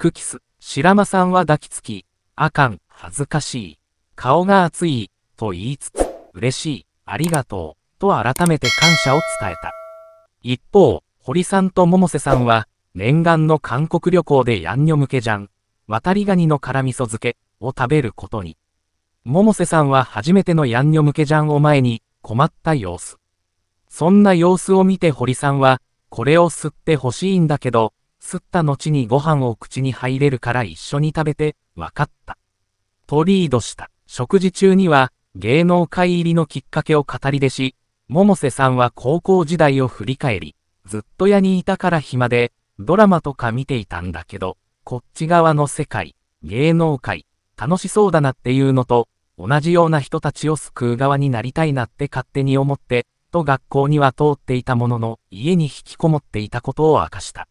くキス。白間さんは抱きつき、あかん、恥ずかしい。顔が熱い、と言いつつ、嬉しい、ありがとう、と改めて感謝を伝えた。一方、堀さんと百瀬さんは、念願の韓国旅行でヤンニョムケジャン、渡りガニの辛味噌漬けを食べることに。百瀬さんは初めてのヤンニョムケジャンを前に困った様子。そんな様子を見て堀さんは、これを吸ってほしいんだけど、吸った後にご飯を口に入れるから一緒に食べて、分かった。とリードした。食事中には、芸能界入りのきっかけを語り出し、百瀬さんは高校時代を振り返り、ずっと家にいたから暇で、ドラマとか見ていたんだけど、こっち側の世界、芸能界、楽しそうだなっていうのと、同じような人たちを救う側になりたいなって勝手に思って、と学校には通っていたものの、家に引きこもっていたことを明かした。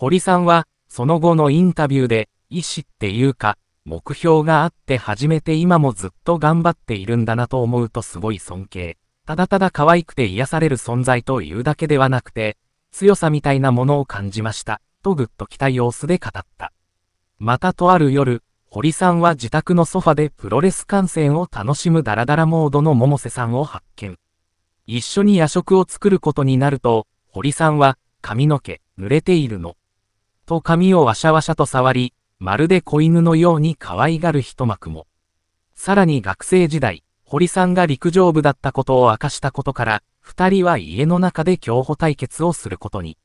堀さんは、その後のインタビューで、意志っていうか、目標があって始めて今もずっと頑張っているんだなと思うとすごい尊敬。ただただ可愛くて癒される存在というだけではなくて、強さみたいなものを感じました、とぐっときた様子で語った。またとある夜、堀さんは自宅のソファでプロレス観戦を楽しむダラダラモードの百瀬さんを発見。一緒に夜食を作ることになると、堀さんは、髪の毛、濡れているの、と髪をわしゃわしゃと触り、まるで子犬のように可愛がる一幕も。さらに学生時代、堀さんが陸上部だったことを明かしたことから、二人は家の中で競歩対決をすることに。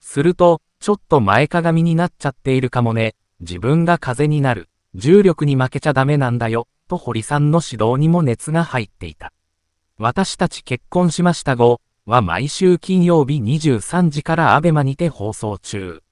すると、ちょっと前かがみになっちゃっているかもね、自分が風になる、重力に負けちゃダメなんだよ、と堀さんの指導にも熱が入っていた。私たち結婚しました後、は毎週金曜日23時から abema にて放送中。